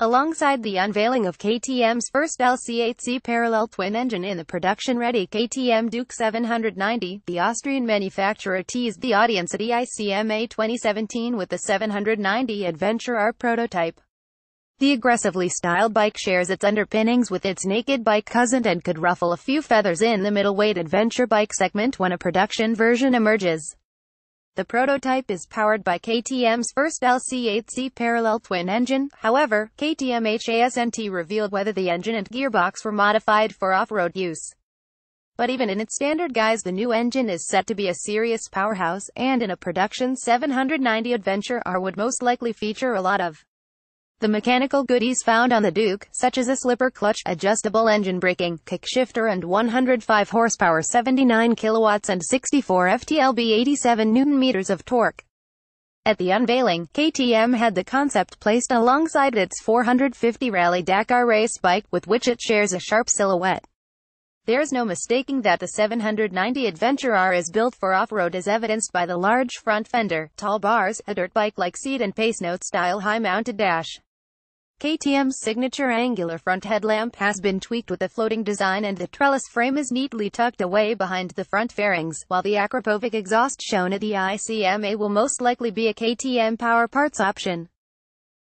Alongside the unveiling of KTM's first LC8C parallel twin engine in the production-ready KTM Duke 790, the Austrian manufacturer teased the audience at EICMA 2017 with the 790 Adventure R prototype. The aggressively styled bike shares its underpinnings with its naked bike cousin and could ruffle a few feathers in the middleweight adventure bike segment when a production version emerges. The prototype is powered by KTM's first LC8C parallel twin engine, however, KTM HASNT revealed whether the engine and gearbox were modified for off-road use. But even in its standard guise the new engine is set to be a serious powerhouse, and in a production 790 Adventure R would most likely feature a lot of the mechanical goodies found on the Duke, such as a slipper clutch, adjustable engine braking, kick shifter and 105 horsepower 79 kilowatts and 64 FTLB 87 newton-meters of torque. At the unveiling, KTM had the concept placed alongside its 450 Rally Dakar race bike, with which it shares a sharp silhouette. There's no mistaking that the 790 Adventure R is built for off-road as evidenced by the large front fender, tall bars, a dirt bike-like seat and pace note style high-mounted dash. KTM's signature angular front headlamp has been tweaked with a floating design and the trellis frame is neatly tucked away behind the front fairings, while the Akrapovic exhaust shown at the ICMA will most likely be a KTM Power Parts option.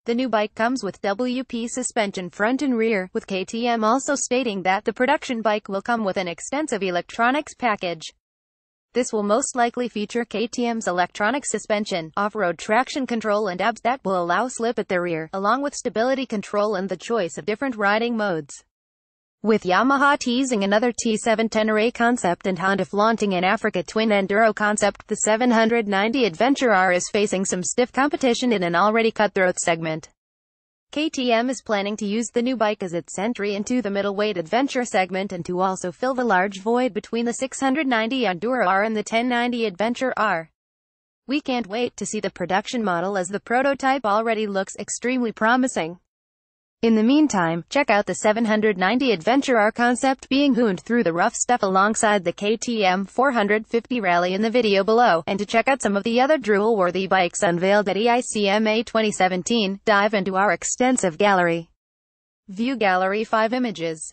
The new bike comes with WP suspension front and rear, with KTM also stating that the production bike will come with an extensive electronics package. This will most likely feature KTM's electronic suspension, off-road traction control and ABS that will allow slip at the rear, along with stability control and the choice of different riding modes. With Yamaha teasing another t 710 Tenere concept and Honda flaunting an Africa Twin Enduro concept, the 790 Adventure R is facing some stiff competition in an already cutthroat segment. KTM is planning to use the new bike as its entry into the middleweight adventure segment and to also fill the large void between the 690 Enduro R and the 1090 Adventure R. We can't wait to see the production model as the prototype already looks extremely promising. In the meantime, check out the 790 Adventure R concept being hooned through the rough stuff alongside the KTM 450 rally in the video below, and to check out some of the other drool-worthy bikes unveiled at EICMA 2017, dive into our extensive gallery. View Gallery 5 Images